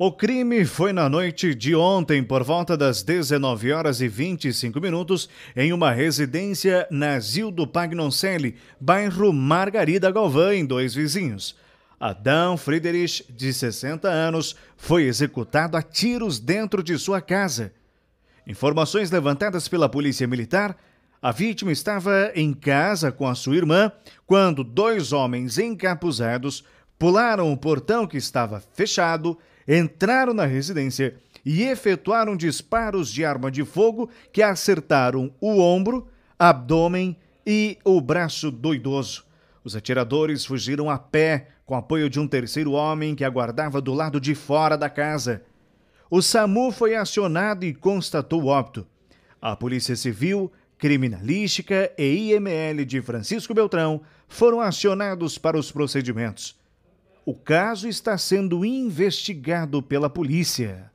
O crime foi na noite de ontem, por volta das 19 horas e 25 minutos, em uma residência na Zildo Pagnoncelli, bairro Margarida Galvã, em dois vizinhos. Adão Friedrich, de 60 anos, foi executado a tiros dentro de sua casa. Informações levantadas pela Polícia Militar a vítima estava em casa com a sua irmã quando dois homens encapuzados pularam o portão que estava fechado, entraram na residência e efetuaram disparos de arma de fogo que acertaram o ombro, abdômen e o braço do idoso. Os atiradores fugiram a pé, com apoio de um terceiro homem que aguardava do lado de fora da casa. O SAMU foi acionado e constatou o óbito. A Polícia Civil, Criminalística e IML de Francisco Beltrão foram acionados para os procedimentos. O caso está sendo investigado pela polícia.